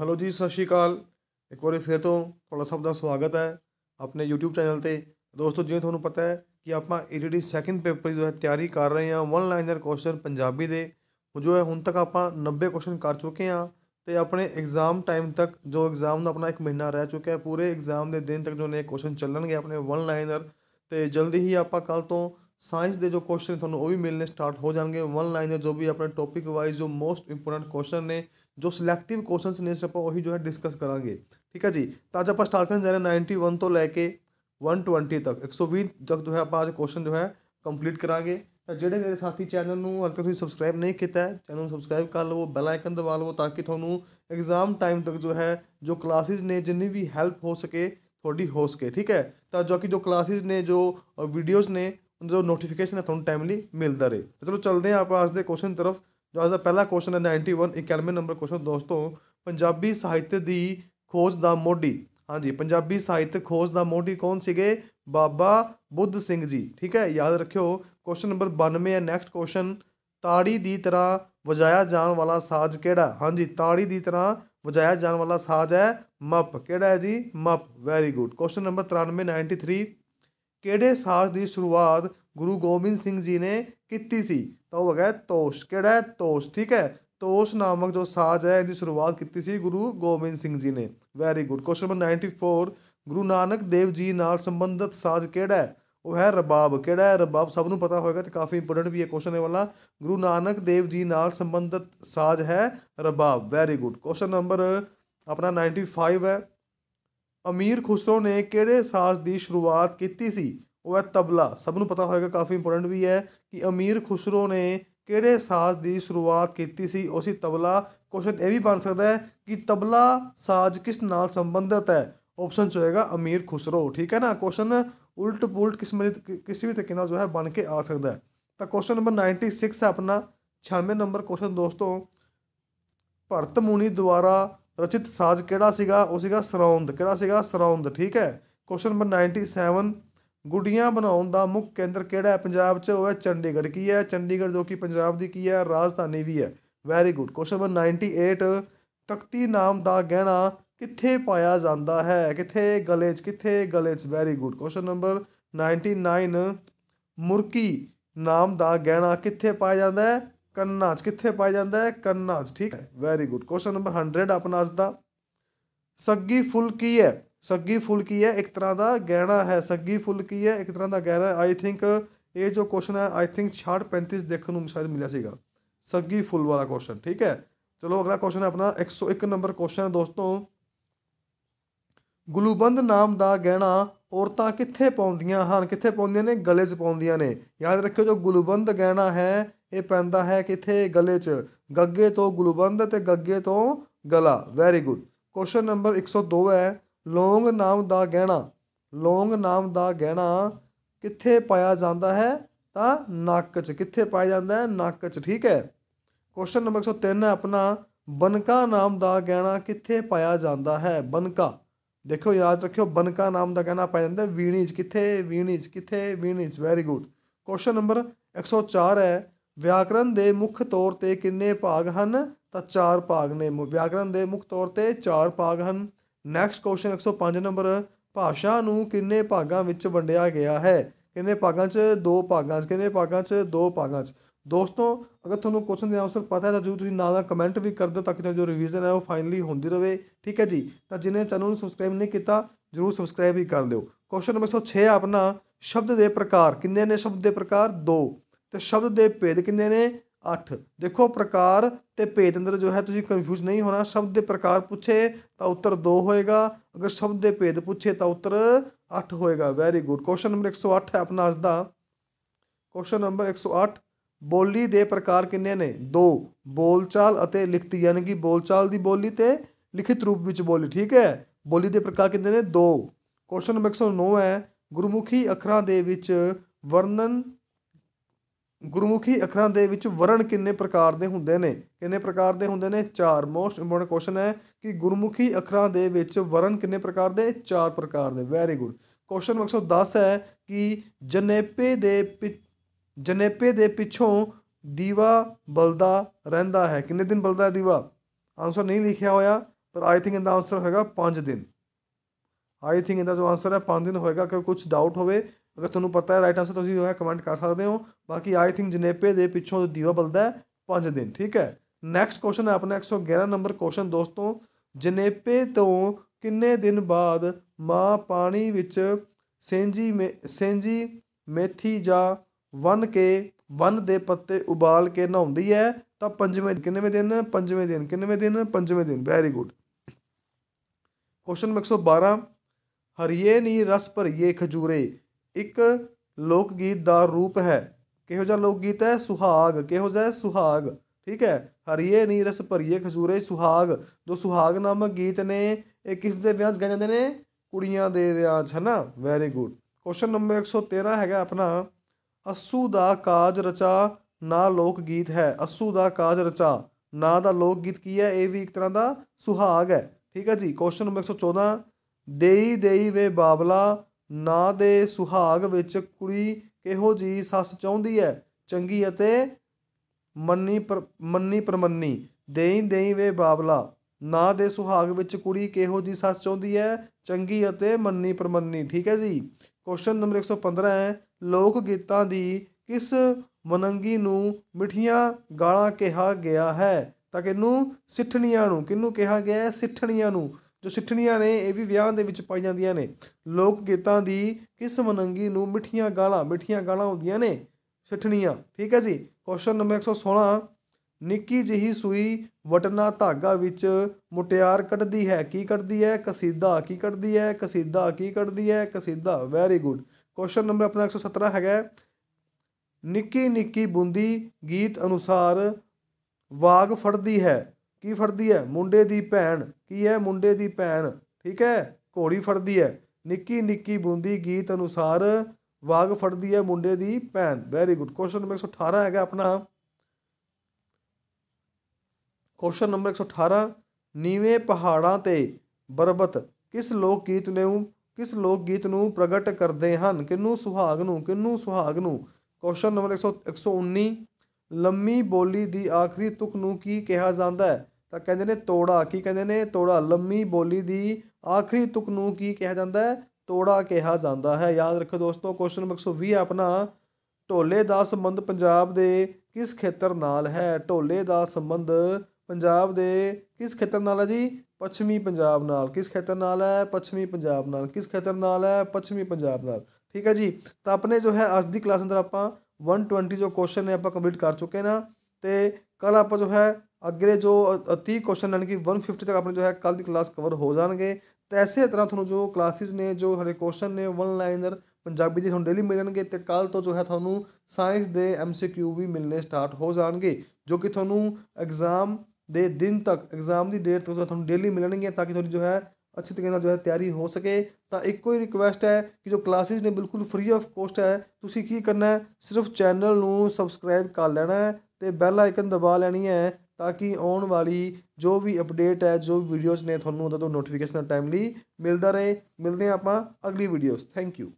hello ਜੀ ਸਤਿ ਸ਼੍ਰੀ ਅਕਾਲ ਇੱਕ ਵਾਰੀ ਫੇਰ ਤੋਂ ਤੁਹਾਡਾ ਸਭ ਦਾ ਸਵਾਗਤ ਹੈ ਆਪਣੇ YouTube ਚੈਨਲ ਤੇ ਦੋਸਤੋ ਜਿਵੇਂ ਤੁਹਾਨੂੰ ਪਤਾ ਹੈ ਕਿ ਆਪਾਂ ਈਟੀਟੀ ਸੈਕੰਡ ਪੇਪਰ ਦੀ ਜੋ ਤਿਆਰੀ ਕਰ ਰਹੇ ਹਾਂ ਵਨ ਲਾਈਨਰ ਕੁਐਸਚਨ ਪੰਜਾਬੀ ਦੇ ਜੋ ਹੈ ਹੁਣ ਤੱਕ ਆਪਾਂ 90 ਕੁਐਸਚਨ ਕਰ ਚੁੱਕੇ ਹਾਂ ਤੇ ਆਪਣੇ ਐਗਜ਼ਾਮ ਟਾਈਮ ਤੱਕ ਜੋ ਐਗਜ਼ਾਮ ਦਾ ਆਪਣਾ 1 ਮਹੀਨਾ ਰਹਿ ਚੁੱਕਾ ਹੈ ਪੂਰੇ ਐਗਜ਼ਾਮ ਦੇ ਦਿਨ ਤੱਕ ਜੋ ਨੇ ਕੁਐਸਚਨ ਚੱਲਣਗੇ ਆਪਣੇ ਵਨ ਲਾਈਨਰ ਤੇ ਜਲਦੀ ਹੀ ਆਪਾਂ ਕੱਲ ਤੋਂ ਸਾਇੰਸ ਦੇ ਜੋ ਕੁਐਸਚਨ ਤੁਹਾਨੂੰ ਉਹ ਵੀ ਮਿਲਨੇ ਸਟਾਰਟ ਹੋ ਜਾਣਗੇ ਵਨ ਲਾਈਨਰ ਜੋ ਵੀ ਆਪਣੇ ਟੌਪਿਕ ਵਾਈਜ਼ ਜੋ ਮੋਸਟ ਇੰਪੋਰਟੈਂਟ ਕੁਐਸਚਨ ਨੇ ਜੋ ਸਿਲੈਕਟਿਵ ਕੁਐਸਚਨਸ ਨੇ ਸਿਰਫ ਉਹੀ ਜੋ ਹੈ ਡਿਸਕਸ ਕਰਾਂਗੇ ਠੀਕ ਹੈ ਜੀ ਤਾਂ ਅੱਜ ਆਪਾਂ ਸਟਾਰਟ ਕਰਨ ਜਾ ਰਹੇ 91 ਤੋਂ ਲੈ ਕੇ 120 ਤੱਕ 120 ਤੱਕ ਜੋ ਹੈ ਆਪਾਂ ਅੱਜ ਕੁਐਸਚਨ ਜੋ ਹੈ ਕੰਪਲੀਟ ਕਰਾਂਗੇ ਤਾਂ ਜਿਹੜੇ ਮੇਰੇ ਸਾਥੀ ਚੈਨਲ ਨੂੰ ਹਾਲੇ ਤੱਕ ਤੁਸੀਂ ਸਬਸਕ੍ਰਾਈਬ ਨਹੀਂ ਕੀਤਾ ਹੈ ਚੈਨਲ ਨੂੰ ਸਬਸਕ੍ਰਾਈਬ ਕਰ ਲਵੋ ਬੈਲ ਆਈਕਨ ਦਬਾ ਲਵੋ ਤਾਂ ਕਿ ਤੁਹਾਨੂੰ ਐਗਜ਼ਾਮ ਟਾਈਮ ਤੱਕ ਜੋ ਹੈ ਜੋ ਕਲਾਸਿਸ ਨੇ ਜਿੰਨੀ ਵੀ ਹੈਲਪ ਹੋ ਸਕੇ ਤੁਹਾਡੀ ਹੋ ਸਕੇ ਠੀਕ ਹੈ ਤਾਂ ਜੋ ਕਿ ਜੋ ਕਲਾਸਿਸ ਨੇ ਜੋ ਵੀਡੀਓਜ਼ ਨੇ ਉਹਨਾਂ ਦਾ ਨੋਟੀਫਿਕੇਸ਼ਨ ਤੁਹਾਨੂੰ ਟਾਈਮਲੀ ਮਿਲਦਾ ਰਹੇ ਚਲੋ ਚੱਲਦੇ ਆਪਾਂ ਅੱਜ ਦੇ ਕੁਐਸਚਨ ਤਰਫ ਜੋ ਅਸਾ ਪਹਿਲਾ ਕੁਐਸਚਨ ਹੈ 91 91 ਨੰਬਰ ਕੁਐਸਚਨ ਦੋਸਤੋ ਪੰਜਾਬੀ ਸਾਹਿਤ ਦੀ ਖੋਜ ਦਾ ਮੋਢੀ ਹਾਂਜੀ ਪੰਜਾਬੀ ਸਾਹਿਤ ਖੋਜ ਦਾ ਮੋਢੀ ਕੌਣ ਸੀਗੇ ਬਾਬਾ ਬੁੱਧ ਸਿੰਘ ਜੀ ਠੀਕ ਹੈ ਯਾਦ ਰੱਖਿਓ ਕੁਐਸਚਨ ਨੰਬਰ 92 ਹੈ ਨੈਕਸਟ ਕੁਐਸਚਨ ਤਾੜੀ ਦੀ ਤਰ੍ਹਾਂ ਵਜਾਇਆ ਜਾਣ ਵਾਲਾ ਸਾਜ਼ ਕਿਹੜਾ ਹਾਂਜੀ ਤਾੜੀ ਦੀ ਤਰ੍ਹਾਂ ਵਜਾਇਆ ਜਾਣ ਵਾਲਾ ਸਾਜ਼ ਹੈ ਮਪ ਕਿਹੜਾ ਹੈ ਜੀ ਮਪ ਵੈਰੀ ਗੁੱਡ ਕੁਐਸਚਨ ਨੰਬਰ 93 93 ਕਿਹੜੇ ਸਾਜ਼ ਦੀ ਸ਼ੁਰੂਆਤ ਗੁਰੂ ਗੋਬਿੰਦ ਸਿੰਘ ਜੀ ਨੇ ਕੀਤੀ ਸੀ ਤਾਂ ਉਹ ਹੈ ਤੋਸ ਕਿਹੜਾ ਤੋਸ ਠੀਕ ਹੈ ਤੋਸ ਨਾਮਕ ਜੋ ਸਾਜ ਹੈ ਇਹਦੀ ਸ਼ੁਰੂਆਤ ਕੀਤੀ ਸੀ ਗੁਰੂ ਗੋਬਿੰਦ ਸਿੰਘ ਜੀ ਨੇ very good question number 94 Guru Nanak Dev ji ਨਾਲ ਸੰਬੰਧਿਤ ਸਾਜ ਕਿਹੜਾ ਹੈ ਉਹ ਹੈ ਰਬਾਬ ਕਿਹੜਾ ਹੈ ਰਬਾਬ ਸਭ ਨੂੰ ਪਤਾ ਹੋਵੇਗਾ ਤੇ ਕਾਫੀ ਇੰਪੋਰਟੈਂਟ ਵੀ ਹੈ ਕੁਐਸਚਨ ਇਹ ਵਾਲਾ ਗੁਰੂ ਨਾਨਕ ਦੇਵ ਜੀ ਨਾਲ ਸੰਬੰਧਿਤ ਸਾਜ ਹੈ ਰਬਾਬ ਵੈਰੀ ਗੁੱਡ ਕੁਐਸਚਨ ਨੰਬਰ ਆਪਣਾ 95 ਹੈ ਅਮੀਰ ਖੁਸਰੋ ਨੇ ਕਿਹੜੇ ਸਾਜ਼ ਦੀ ਸ਼ੁਰੂਆਤ ਕੀਤੀ ਸੀ ਉਹ ਹੈ ਤਬਲਾ ਸਭ ਨੂੰ ਪਤਾ ਹੋਏਗਾ ਕਾਫੀ ਇੰਪੋਰਟੈਂਟ ਵੀ ਹੈ ਕਿ ਅਮੀਰ ਖੁਸਰੋ ਨੇ ਕਿਹੜੇ ਸਾਜ਼ ਦੀ ਸ਼ੁਰੂਆਤ ਕੀਤੀ ਸੀ ਉਸੇ ਤਬਲਾ ਕੁਐਸਚਨ ਇਹ ਵੀ ਬਣ ਸਕਦਾ ਹੈ ਕਿ ਤਬਲਾ ਸਾਜ਼ ਕਿਸ ਨਾਲ ਸੰਬੰਧਿਤ ਹੈ ਆਪਸ਼ਨ ਚੋਏਗਾ ਹੋਏਗਾ ਅਮੀਰ ਖੁਸਰੋ ਠੀਕ ਹੈ ਨਾ ਕੁਐਸਚਨ ਉਲਟ ਪੁਲਟ ਮਿਤ ਕਿਸੇ ਵੀ ਤਰੀਕੇ ਨਾਲ ਜੋ ਹੈ ਬਣ ਕੇ ਆ ਸਕਦਾ ਹੈ ਤਾਂ ਕੁਐਸਚਨ ਨੰਬਰ 96 ਹੈ ਆਪਣਾ 96 ਨੰਬਰ ਕੁਐਸਚਨ ਦੋਸਤੋ ਭਰਤ ਮੂਨੀ ਦੁਆਰਾ ਰਚਿਤ ਸਾਜ਼ ਕਿਹੜਾ ਸੀਗਾ ਉਹ ਸੀਗਾ ਸਰਾਉਂਦ ਕਿਹੜਾ ਸੀਗਾ ਸਰਾਉਂਦ ਠੀਕ ਹੈ ਕੁਐਸਚਨ ਨੰਬਰ 97 ਗੁੱਡੀਆਂ ਬਣਾਉਣ ਦਾ ਮੁੱਖ ਕੇਂਦਰ ਕਿਹੜਾ ਹੈ ਪੰਜਾਬ 'ਚ ਉਹ ਹੈ ਚੰਡੀਗੜ੍ਹ ਕੀ ਹੈ ਚੰਡੀਗੜ੍ਹ ਜੋ ਕਿ ਪੰਜਾਬ ਦੀ ਕੀ ਹੈ ਰਾਜਧਾਨੀ ਵੀ ਹੈ ਵੈਰੀ ਗੁੱਡ ਕੁਐਸਚਨ ਨੰਬਰ 98 ਤਕਤੀ ਨਾਮ ਦਾ ਗਹਿਣਾ ਕਿੱਥੇ ਪਾਇਆ ਜਾਂਦਾ ਹੈ ਕਿੱਥੇ ਗਲੇ 'ਚ ਕਿੱਥੇ ਗਲੇ 'ਚ ਵੈਰੀ ਗੁੱਡ ਕੁਐਸਚਨ ਨੰਬਰ 99 ਮੁਰਕੀ ਨਾਮ ਦਾ ਗਹਿਣਾ ਕਿੱਥੇ ਪਾਇਆ ਜਾਂਦਾ ਹੈ ਕੰਨਾਂ 'ਚ ਕਿੱਥੇ ਪਾਇਆ ਜਾਂਦਾ ਹੈ ਕੰਨਾਂ 'ਚ ਠੀਕ ਹੈ ਵੈਰੀ ਗੁੱਡ ਕੁਐਸਚਨ ਨੰਬਰ 100 ਆਪਣਾ ਅੱਜ ਦਾ ਸੱਗੀ ਫੁੱਲ ਕੀ ਹੈ ਸੱਗੀ ਫੁੱਲ ਕੀ ਹੈ ਇੱਕ ਤਰ੍ਹਾਂ ਦਾ ਗਹਿਣਾ ਹੈ ਸੱਗੀ ਫੁੱਲ ਕੀ ਹੈ ਇੱਕ ਤਰ੍ਹਾਂ ਦਾ ਗਹਿਣਾ ਆਈ ਥਿੰਕ ਇਹ ਜੋ ਕੁਐਸਚਨ ਹੈ ਆਈ ਥਿੰਕ 66 35 ਦੇਖਣ ਨੂੰ ਸ਼ਾਇਦ ਮਿਲਿਆ ਸੀਗਾ ਸੱਗੀ ਫੁੱਲ ਵਾਲਾ ਕੁਐਸਚਨ ਠੀਕ ਹੈ ਚਲੋ ਅਗਲਾ ਕੁਐਸਚਨ ਹੈ ਆਪਣਾ 101 ਨੰਬਰ ਕੁਐਸਚਨ ਹੈ ਦੋਸਤੋ ਗਲੂਬੰਦ ਨਾਮ ਦਾ ਗਹਿਣਾ ਔਰਤਾਂ ਕਿੱਥੇ ਪਾਉਂਦੀਆਂ ਹਨ ਕਿੱਥੇ ਪਾਉਂਦੀਆਂ ਨੇ ਗਲੇ 'ਚ ਪਾਉਂਦੀਆਂ ਨੇ ਯਾਦ ਰੱਖਿਓ ਜੋ ਗਲੂਬੰਦ ਗਹਿਣਾ ਹੈ ਇਹ ਪੈਂਦਾ ਹੈ ਕਿੱਥੇ ਗਲੇ 'ਚ ਗੱਗੇ ਤੋਂ ਗਲੂਬੰਦ ਤੇ ਗੱਗੇ ਤੋਂ ਗਲਾ ਵੈਰੀ ਗੁੱਡ ਕੁਐਸਚਨ ਨੰਬਰ 102 ਹੈ ਲੌਂਗ ਨਾਮ ਦਾ ਗਹਿਣਾ ਲੌਂਗ ਨਾਮ ਦਾ ਗਹਿਣਾ ਕਿੱਥੇ ਪਾਇਆ ਜਾਂਦਾ ਹੈ ਤਾਂ ਨੱਕ 'ਚ ਕਿੱਥੇ ਪਾਇਆ ਜਾਂਦਾ ਹੈ ਨੱਕ 'ਚ ਠੀਕ ਹੈ ਕੁਐਸਚਨ ਨੰਬਰ 103 ਹੈ ਆਪਣਾ ਬਨਕਾ ਨਾਮ ਦਾ ਗਹਿਣਾ ਕਿੱਥੇ ਪਾਇਆ ਜਾਂਦਾ ਹੈ ਬਨਕਾ ਦੇਖੋ ਯਾਦ ਰੱਖਿਓ ਬਨਕਾ ਨਾਮ ਦਾ ਗਹਿਣਾ ਪਾਇਆ ਜਾਂਦਾ ਵੀਣੀ 'ਚ ਕਿੱਥੇ ਵੀਣੀ 'ਚ ਕਿੱਥੇ ਵੀਣੀ 'ਚ ਵੈਰੀ ਗੁੱਡ ਕੁਐਸਚਨ ਨੰਬਰ 104 ਹੈ ਵਿਆਕਰਨ ਦੇ ਮੁੱਖ ਤੌਰ ਤੇ ਕਿੰਨੇ ਭਾਗ ਹਨ ਤਾਂ ਚਾਰ ਭਾਗ ਨੇ ਵਿਆਕਰਨ ਦੇ ਮੁੱਖ ਤੌਰ ਤੇ ਚਾਰ ਭਾਗ ਹਨ ਨੈਕਸਟ ਕੁਐਸਚਨ 105 ਨੰਬਰ ਭਾਸ਼ਾ ਨੂੰ ਕਿੰਨੇ ਭਾਗਾਂ ਵਿੱਚ ਵੰਡਿਆ ਗਿਆ ਹੈ ਕਿੰਨੇ ਭਾਗਾਂ 'ਚ ਦੋ ਭਾਗਾਂ 'ਚ ਕਿੰਨੇ ਭਾਗਾਂ 'ਚ ਦੋ ਭਾਗਾਂ 'ਚ ਦੋਸਤੋ ਅਗਰ ਤੁਹਾਨੂੰ ਕੁਐਸਚਨ ਦੇ ਆਨਸਰ ਪਤਾ ਹੈ ਤਾਂ ਜਰੂਰ ਤੁਸੀਂ ਨਾਲ ਦਾ ਕਮੈਂਟ ਵੀ ਕਰ ਦਿਓ ਤਾਂ ਕਿ ਤੁਹਾਨੂੰ ਜੋ ਰਿਵੀਜ਼ਨ ਹੈ ਉਹ ਫਾਈਨਲੀ ਹੁੰਦੀ ਰਹੇ ਠੀਕ ਹੈ ਜੀ ਤਾਂ ਜਿਨੇ ਚੈਨਲ ਨੂੰ ਸਬਸਕ੍ਰਾਈਬ ਨਹੀਂ ਕੀਤਾ ਜਰੂਰ ਸਬਸਕ੍ਰਾਈਬ ਹੀ ਕਰ ਲਿਓ ਕੁਐਸਚਨ ਨੰਬਰ 106 ਆਪਣਾ ਸ਼ਬਦ ਦੇ ਪ੍ਰਕਾਰ ਕਿੰਨੇ ਨੇ ਸ਼ਬਦ ਦੇ ਪ੍ਰਕਾਰ ਦੋ ਤੇ ਸ਼ਬਦ ਦੇ ਭੇਦ ਕਿੰਨੇ ਨੇ 8 ਦੇਖੋ ਪ੍ਰਕਾਰ ਤੇ ਭੇਦ ਅੰਦਰ ਜੋ ਹੈ ਤੁਸੀਂ ਕਨਫਿਊਜ਼ ਨਹੀਂ ਹੋਣਾ ਸ਼ਬਦ ਦੇ ਪ੍ਰਕਾਰ ਪੁੱਛੇ ਤਾਂ ਉੱਤਰ 2 ਹੋਏਗਾ ਅਗਰ ਸ਼ਬਦ ਦੇ ਭੇਦ ਪੁੱਛੇ ਤਾਂ ਉੱਤਰ 8 ਹੋਏਗਾ ਵੈਰੀ ਗੁੱਡ ਕੁਐਸਚਨ ਨੰਬਰ 108 ਹੈ ਆਪਣਾ ਅੱਜ ਦਾ ਕੁਐਸਚਨ ਨੰਬਰ 108 ਬੋਲੀ ਦੇ ਪ੍ਰਕਾਰ ਕਿੰਨੇ ਨੇ ਦੋ ਬੋਲਚਾਲ ਅਤੇ ਲਿਖਤ ਯਾਨੀ ਕਿ ਬੋਲਚਾਲ ਦੀ ਬੋਲੀ ਤੇ ਲਿਖਿਤ ਰੂਪ ਵਿੱਚ ਬੋਲੀ ਠੀਕ ਹੈ ਬੋਲੀ ਦੇ ਪ੍ਰਕਾਰ ਕਿੰਨੇ ਨੇ ਦੋ ਕੁਐਸਚਨ ਨੰਬਰ 109 ਹੈ ਗੁਰਮੁਖੀ ਅੱਖਰਾਂ ਦੇ ਵਿੱਚ ਵਰਣਨ ਗੁਰਮੁਖੀ ਅੱਖਰਾਂ ਦੇ ਵਿੱਚ ਵਰਣ ਕਿੰਨੇ ਪ੍ਰਕਾਰ ਦੇ ਹੁੰਦੇ ਨੇ ਕਿੰਨੇ ਪ੍ਰਕਾਰ ਦੇ ਹੁੰਦੇ ਨੇ ਚਾਰ ਮੋਸਟ ਇੰਪੋਰਟੈਂਟ ਕੁਐਸਚਨ ਹੈ ਕਿ ਗੁਰਮੁਖੀ ਅੱਖਰਾਂ ਦੇ ਵਿੱਚ ਵਰਣ ਕਿੰਨੇ ਪ੍ਰਕਾਰ ਦੇ ਚਾਰ ਪ੍ਰਕਾਰ ਦੇ ਵੈਰੀ ਗੁੱਡ ਕੁਐਸਚਨ ਨੰਬਰ 10 ਹੈ ਕਿ ਜਨੇਪੇ ਦੇ ਜਨੇਪੇ ਦੇ ਪਿੱਛੋਂ ਦੀਵਾ ਬਲਦਾ ਰਹਿੰਦਾ ਹੈ ਕਿੰਨੇ ਦਿਨ ਬਲਦਾ ਦੀਵਾ ਆਨਸਰ ਨਹੀਂ ਲਿਖਿਆ ਹੋਇਆ ਪਰ ਆਈ ਥਿੰਕ ਇਹਦਾ ਆਨਸਰ ਹੋਏਗਾ 5 ਦਿਨ ਆਈ ਥਿੰਕ ਇਹਦਾ ਜੋ ਆਨਸਰ ਹੈ 5 ਦਿਨ ਹੋਏਗਾ ਕਿ ਕੁਝ ਡਾਊਟ ਹੋਵੇ ਅਗਰ ਤੁਹਾਨੂੰ ਪਤਾ ਹੈ ਰਾਈਟ ਆਨਸਰ ਤੁਸੀਂ ਜੋ ਹੈ ਕਮੈਂਟ ਕਰ ਸਕਦੇ ਹੋ ਬਾਕੀ ਆਈ ਥਿੰਕ ਜਨੇਪੇ ਦੇ ਪਿੱਛੋਂ ਦੀਵਾ ਬਲਦਾ ਹੈ 5 ਦਿਨ ਠੀਕ ਹੈ ਨੈਕਸਟ ਕੁਐਸਚਨ ਹੈ ਆਪਣਾ 111 ਨੰਬਰ ਕੁਐਸਚਨ ਦੋਸਤੋ ਜਨੇਪੇ ਤੋਂ ਕਿੰਨੇ ਦਿਨ ਬਾਅਦ ਮਾਂ ਪਾਣੀ ਵਿੱਚ ਸੇਂਜੀ ਸੇਂਜੀ ਮੇਥੀ ਜਾਂ ਵਨ ਕੇ ਵਨ ਦੇ ਪੱਤੇ ਉਬਾਲ ਕੇ ਨਹਾਉਂਦੀ ਹੈ ਤਾਂ ਪੰਜਵੇਂ ਕਿੰਨੇਵੇਂ ਦਿਨ ਪੰਜਵੇਂ ਦਿਨ ਕਿੰਨੇਵੇਂ ਦਿਨ ਪੰਜਵੇਂ ਦਿਨ ਵੈਰੀ ਗੁੱਡ ਕੁਐਸਚਨ 112 ਹਰੀਏ ਨੀ ਰਸ ਭਰੀਏ ਖਜੂਰੇ ਇੱਕ ਲੋਕ ਗੀਤ ਦਾ ਰੂਪ ਹੈ ਕਿਹੋ ਜਿਹਾ ਲੋਕ ਗੀਤ ਹੈ ਸੁਹਾਗ ਕਿਹੋ ਜਿਹਾ ਸੁਹਾਗ ਠੀਕ ਹੈ ਹਰੀਏ ਨੀ ਰਸ ਭਰੀਏ ਖਜ਼ੂਰੇ ਸੁਹਾਗ ਜੋ ਸੁਹਾਗ ਨਾਮਕ ਗੀਤ ਨੇ ਇਹ ਕਿਸ ਦੇ ਵਿਆਹ 'ਚ ਗਾਏ ਜਾਂਦੇ ਨੇ ਕੁੜੀਆਂ ਦੇ ਵਿਆਹ 'ਚ ਹਨਾ ਵੈਰੀ ਗੁੱਡ ਕੁਐਸਚਨ ਨੰਬਰ 113 ਹੈਗਾ ਆਪਣਾ ਅਸੂ ਦਾ ਕਾਜ ਰਚਾ ਨਾ ਲੋਕ ਗੀਤ ਹੈ ਅਸੂ ਦਾ ਕਾਜ ਰਚਾ ਨਾ ਦਾ ਲੋਕ ਗੀਤ ਕੀ ਹੈ ਇਹ ਵੀ ਇੱਕ ਤਰ੍ਹਾਂ ਦਾ ਸੁਹਾਗ ਹੈ ਠੀਕ ਹੈ ਜੀ ਕੁਐਸਚਨ ਨੰਬਰ 114 ਦੇਈ ਦੇਈ ਵੇ ਬਾਬਲਾ ਨਾ ਦੇ ਸੁਹਾਗ ਵਿੱਚ ਕੁੜੀ ਕਿਹੋ ਜੀ ਸੱਸ ਚਾਹੁੰਦੀ ਹੈ ਚੰਗੀ ਅਤੇ ਮੰਨੀ ਮੰਨੀ ਪਰਮੰਨੀ ਦੇਈ ਦੇਈ ਵੇ ਬਾਬਲਾ ਨਾ ਦੇ ਸੁਹਾਗ ਵਿੱਚ ਕੁੜੀ ਕਿਹੋ ਜੀ ਸੱਸ ਚਾਹੁੰਦੀ ਹੈ ਚੰਗੀ ਅਤੇ ਮੰਨੀ ਪਰਮੰਨੀ ਠੀਕ ਹੈ ਜੀ ਕੁਐਸਚਨ ਨੰਬਰ 115 ਹੈ ਲੋਕ ਗੀਤਾਂ ਦੀ ਕਿਸ ਮਨੰਗੀ ਨੂੰ ਮਿਠੀਆਂ ਗਾਲਾਂ ਕਿਹਾ ਗਿਆ ਹੈ ਤਾਂ ਕਿਨੂੰ ਸਿੱਠਣੀਆਂ ਨੂੰ ਕਿਨੂੰ ਕਿਹਾ ਗਿਆ ਹੈ ਸਿੱਠਣੀਆਂ ਨੂੰ ਜੋ ਸਿੱਠਣੀਆਂ ਨੇ ਇਹ ਵੀ ਵਿਆਹ ਦੇ ਵਿੱਚ ਪਾਈ ਜਾਂਦੀਆਂ ਨੇ ਲੋਕ ਗੀਤਾਂ ਦੀ ਕਿਸ ਮਨੰਗੀ ਨੂੰ ਮਿੱਠੀਆਂ ਗਾਲਾਂ ਮਿੱਠੀਆਂ ਗਾਲਾਂ ਹੁੰਦੀਆਂ ਨੇ ਸਿੱਠਣੀਆਂ ਠੀਕ ਹੈ ਜੀ ਕੁਐਸਚਨ ਨੰਬਰ 116 ਨਿੱਕੀ ਜਿਹੀ ਸੂਈ ਵਟਨਾ ਧਾਗਾ ਵਿੱਚ ਮੁਟਿਆਰ ਕੱਢਦੀ ਹੈ ਕੀ ਕੱਢਦੀ ਹੈ ਕਸੀਦਾ ਕੀ ਕੱਢਦੀ ਹੈ ਕਸੀਦਾ ਕੀ ਕੱਢਦੀ ਹੈ ਕਸੀਦਾ ਵੈਰੀ ਗੁੱਡ ਕੁਐਸਚਨ ਨੰਬਰ ਆਪਣਾ 117 ਹੈਗਾ ਨਿੱਕੀ ਨਿੱਕੀ ਬੁੰਦੀ ਗੀਤ ਅਨੁਸਾਰ ਵਾਗ ਫੜਦੀ ਹੈ ਕੀ ਫੜਦੀ ਹੈ ਮੁੰਡੇ ਦੀ ਭੈਣ ਕੀ ਹੈ ਮੁੰਡੇ ਦੀ ਭੈਣ ਠੀਕ ਹੈ ਘੋੜੀ ਫੜਦੀ ਹੈ ਨਿੱਕੀ ਨਿੱਕੀ ਬੂੰਦੀ ਗੀਤ ਅਨੁਸਾਰ ਵਾਗ ਫੜਦੀ ਹੈ ਮੁੰਡੇ ਦੀ ਭੈਣ ਵੈਰੀ ਗੁੱਡ ਕੁਐਸਚਨ ਨੰਬਰ 118 ਹੈਗਾ ਆਪਣਾ ਕੁਐਸਚਨ ਨੰਬਰ 118 ਨੀਵੇਂ ਪਹਾੜਾਂ ਤੇ ਬਰਬਤ ਕਿਸ ਲੋਕ ਗੀਤ ਨੇ ਕਿਸ ਲੋਕ ਗੀਤ ਨੂੰ ਪ੍ਰਗਟ ਕਰਦੇ ਹਨ ਕਿੰਨੂੰ ਸੁਹਾਗ ਨੂੰ ਕਿੰਨੂੰ ਸੁਹਾਗ ਨੂੰ ਕੁਐਸਚਨ ਨੰਬਰ 119 ਲੰਮੀ ਬੋਲੀ ਦੀ ਆਖਰੀ ਤੁਕ ਨੂੰ ਕੀ ਕਿਹਾ ਜਾਂਦਾ ਹੈ ਤਾਂ ਕਹਿੰਦੇ ਨੇ ਤੋੜਾ ਕੀ ਕਹਿੰਦੇ ਨੇ ਤੋੜਾ ਲੰਮੀ ਬੋਲੀ ਦੀ ਆਖਰੀ ਤੁਕ ਨੂੰ ਕੀ ਕਿਹਾ ਜਾਂਦਾ ਹੈ ਤੋੜਾ ਕਿਹਾ ਜਾਂਦਾ ਹੈ ਯਾਦ ਰੱਖੋ ਦੋਸਤੋ ਕੁਐਸਚਨ ਨੰਬਰ 120 ਆਪਣਾ ਢੋਲੇ ਦਾ ਸੰਬੰਧ ਪੰਜਾਬ ਦੇ ਕਿਸ ਖੇਤਰ ਨਾਲ ਹੈ ਢੋਲੇ ਦਾ ਸੰਬੰਧ ਪੰਜਾਬ ਦੇ ਕਿਸ ਖੇਤਰ ਨਾਲ ਹੈ ਜੀ ਪੱਛਮੀ ਪੰਜਾਬ ਨਾਲ ਕਿਸ ਖੇਤਰ ਨਾਲ ਹੈ ਪੱਛਮੀ ਪੰਜਾਬ ਨਾਲ ਕਿਸ ਖੇਤਰ ਨਾਲ ਹੈ ਪੱਛਮੀ ਪੰਜਾਬ ਨਾਲ ਠੀਕ ਹੈ ਜੀ ਤਾਂ ਆਪਣੇ ਜੋ ਹੈ ਅੱਜ ਦੀ ਕਲਾਸ ਅੰਦਰ ਆਪਾਂ 120 ਜੋ ਕੁਐਸਚਨ ਨੇ ਆਪਾਂ ਕੰਪਲੀਟ ਕਰ ਚੁੱਕੇ ਨਾ ਤੇ ਕੱਲ ਆਪਾਂ ਜੋ ਹੈ ਅਗਲੇ ਜੋ 30 ਕੁਐਸਚਨ ਯਾਨੀ ਕਿ 150 ਤੱਕ ਆਪਣੇ ਜੋ ਹੈ ਕੱਲ ਦੀ ਕਲਾਸ ਕਵਰ ਹੋ ਜਾਣਗੇ ਤੇ ਐਸੇ ਤਰ੍ਹਾਂ ਤੁਹਾਨੂੰ ਜੋ ਕਲਾਸਿਸ ਨੇ ਜੋ ਸਾਡੇ ਕੁਐਸਚਨ ਨੇ ਵਨ ਲਾਈਨਰ ਪੰਜਾਬੀ ਦੇ ਤੁਹਾਨੂੰ ਡੇਲੀ ਮਿਲਣਗੇ ਤੇ ਕੱਲ ਤੋਂ ਜੋ ਹੈ ਤੁਹਾਨੂੰ ਸਾਇੰਸ ਦੇ ਐਮਸੀਕਿਊ ਵੀ ਮਿਲਨੇ ਸਟਾਰਟ ਹੋ ਜਾਣਗੇ ਜੋ ਕਿ ਤੁਹਾਨੂੰ ਐਗਜ਼ਾਮ ਦੇ ਦਿਨ ਤੱਕ ਐਗਜ਼ਾਮ ਦੀ ਡੇਟ ਤੱਕ ਤੁਹਾਨੂੰ ਡੇਲੀ ਮਿਲਣਗੇ ਤਾਂ ਕਿ ਤੁਹਾਡੀ ਜੋ ਹੈ ਅੱਛੀ ਤਰੀਕੇ ਨਾਲ ਜੋ ਹੈ ਤਿਆਰੀ ਹੋ ਸਕੇ ਤਾਂ ਇੱਕੋ ਹੀ ਰਿਕੁਐਸਟ ਹੈ ਕਿ ਜੋ ਕਲਾਸਿਸ ਨੇ ਬਿਲਕੁਲ ਫ੍ਰੀ ਆਫ ਕੋਸਟ ਹੈ ਤੁਸੀਂ ਕੀ ਕਰਨਾ ਹੈ ਸਿਰਫ ਚੈਨਲ ਨੂੰ ਸਬਸਕ੍ਰਾਈਬ ਕਰ ਲੈਣਾ ਹੈ ਤੇ ਬੈਲ ਆਈਕਨ ਦਬਾ ਲੈਣੀ ਹੈ ਤਾਂ ਕਿ ਆਉਣ ਵਾਲੀ ਜੋ ਵੀ ਅਪਡੇਟ ਹੈ ਜੋ ਵੀਡੀਓਜ਼ ਨੇ ਤੁਹਾਨੂੰ ਉਹਦਾ ਤੋਂ ਨੋਟੀਫਿਕੇਸ਼ਨ ਟਾਈਮਲੀ ਮਿਲਦਾ ਰਹੇ ਮਿਲਦੇ ਆਪਾਂ ਅਗਲੀ ਵੀਡੀਓਜ਼ ਥੈਂਕ ਯੂ